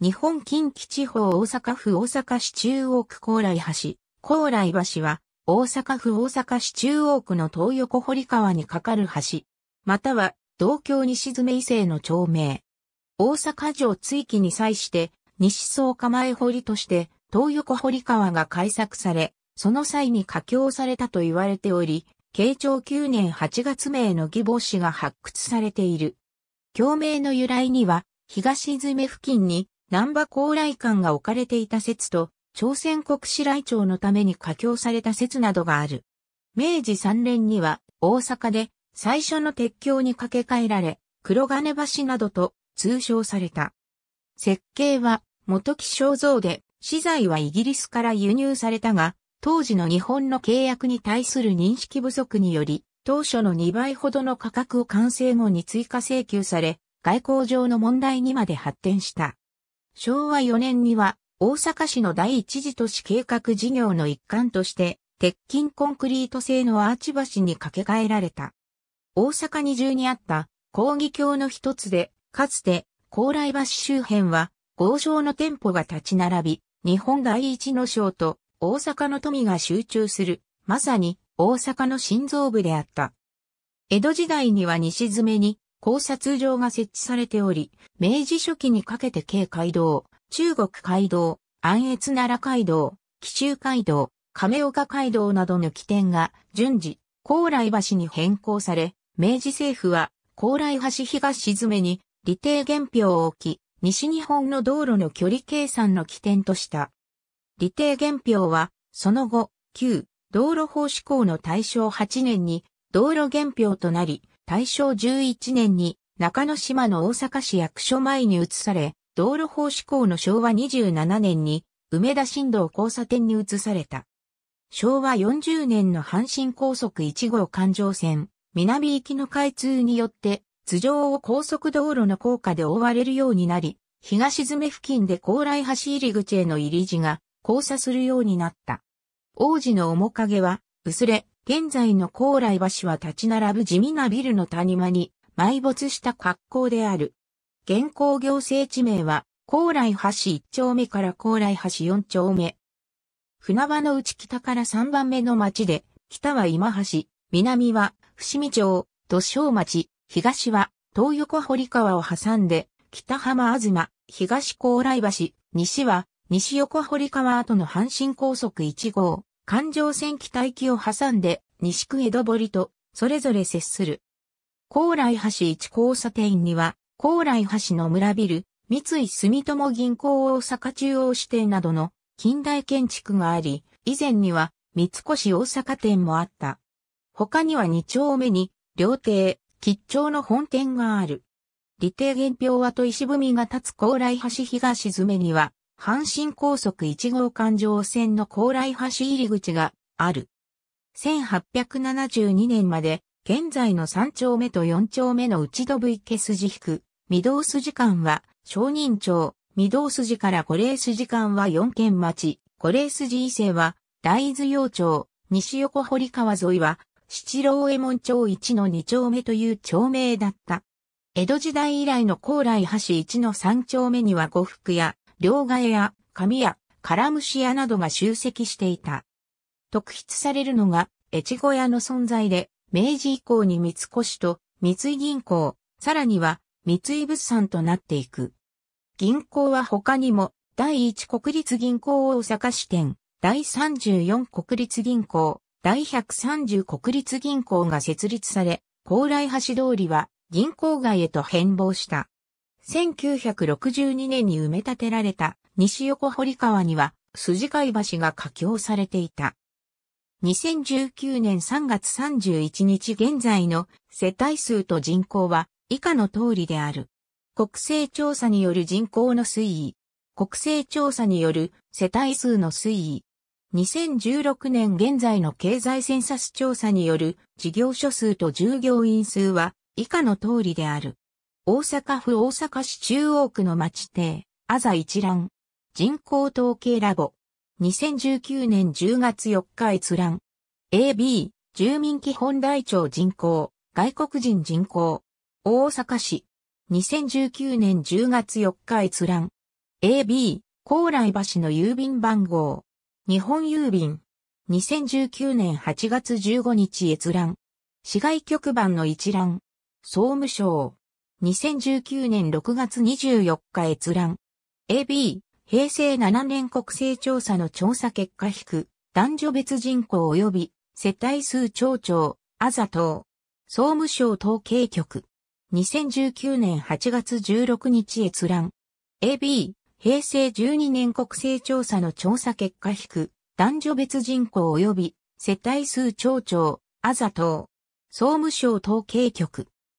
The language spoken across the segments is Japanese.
日本近畿地方大阪府大阪市中央区高麗橋、高麗橋は、大阪府大阪市中央区の東横堀川に架かる橋、または、東京西爪め伊勢の町名。大阪城追記に際して、西総構え堀として、東横堀川が開削され、その際に架橋されたと言われており、慶長9年8月名の義母子が発掘されている。橋名の由来には、東爪付近に南波高麗館が置かれていた説と、朝鮮国史来庁のために架橋された説などがある。明治3年には大阪で最初の鉄橋に架け替えられ、黒金橋などと通称された。設計は元木正蔵で、資材はイギリスから輸入されたが、当時の日本の契約に対する認識不足により、当初の2倍ほどの価格を完成後に追加請求され、外交上の問題にまで発展した。昭和4年には大阪市の第一次都市計画事業の一環として、鉄筋コンクリート製のアーチ橋に架け替えられた。大阪二重にあった抗議橋の一つで、かつて高麗橋周辺は豪商の店舗が立ち並び、日本第一の省と大阪の富が集中する、まさに大阪の心臓部であった。江戸時代には西詰めに考察場が設置されており、明治初期にかけて京街道、中国街道、安越奈良街道、紀州街道、亀岡街道などの起点が順次、高麗橋に変更され、明治政府は高麗橋東沈めに理定原票を置き、西日本の道路の距離計算の起点とした。理定原票は、その後、旧道路法施行の大正8年に道路原票となり、大正11年に中野島の大阪市役所前に移され、道路法施行の昭和27年に梅田新道交差点に移された。昭和40年の阪神高速1号環状線、南行きの開通によって、頭上を高速道路の高架で覆われるようになり、東詰付近で高麗橋入り口への入り地が交差するようになった。王子の面影は薄れ、現在の高麗橋は立ち並ぶ地味なビルの谷間に埋没した格好である。現行行政地名は、高麗橋1丁目から高麗橋4丁目。船場の内北から3番目の町で、北は今橋、南は伏見町、土生町、東は東横堀川を挟んで、北浜あずま、東高麗橋、西は西横堀川跡の阪神高速1号。環状線期待機を挟んで西区江戸堀とそれぞれ接する。高麗橋一交差点には、高麗橋の村ビル、三井住友銀行大阪中央支店などの近代建築があり、以前には三越大阪店もあった。他には2丁目に、料亭、吉兆の本店がある。理定原表跡石踏みが立つ高麗橋東詰めには、阪神高速1号環状線の高麗橋入り口がある。1872年まで、現在の3丁目と4丁目の内戸部池筋引く、御堂筋間は、商人町、御堂筋から五霊筋間は4県町、五霊筋伊勢は、大豆洋町、西横堀川沿いは、七郎右衛門町一の二丁目という町名だった。江戸時代以来の高麗橋一の三丁目には呉服屋、両替や紙やカムシ屋などが集積していた。特筆されるのが越後屋の存在で、明治以降に三越と三井銀行、さらには三井物産となっていく。銀行は他にも、第一国立銀行大阪支店、第34国立銀行、第130国立銀行が設立され、高麗橋通りは銀行街へと変貌した。1962年に埋め立てられた西横堀川には筋貝橋が架橋されていた。2019年3月31日現在の世帯数と人口は以下の通りである。国勢調査による人口の推移。国勢調査による世帯数の推移。2016年現在の経済センサス調査による事業所数と従業員数は以下の通りである。大阪府大阪市中央区の町邸、あざ一覧。人口統計ラボ。2019年10月4日閲覧。AB、住民基本台帳人口、外国人人口。大阪市。2019年10月4日閲覧。AB、高麗橋の郵便番号。日本郵便。2019年8月15日閲覧。市外局番の一覧。総務省。2019年6月24日閲覧。AB、平成7年国勢調査の調査結果引く、男女別人口及び世帯数町長、あざと総務省統計局。2019年8月16日閲覧。AB、平成12年国勢調査の調査結果引く、男女別人口及び世帯数町長、あざと総務省統計局。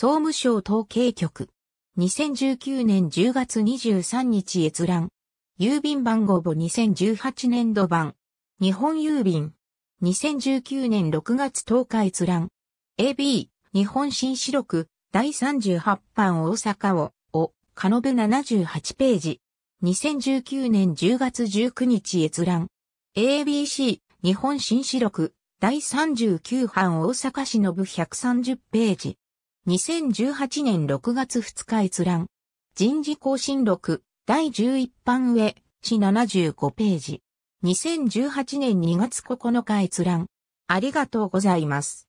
総務省統計局。2019年10月23日閲覧。郵便番号簿2018年度版。日本郵便。2019年6月10日閲覧。AB、日本新四録、第38版大阪を、を、カノブ78ページ。2019年10月19日閲覧。ABC、日本新四録、第39版大阪市の部130ページ。2018年6月2日閲覧。人事更新録、第11版上、市75ページ。2018年2月9日閲覧。ありがとうございます。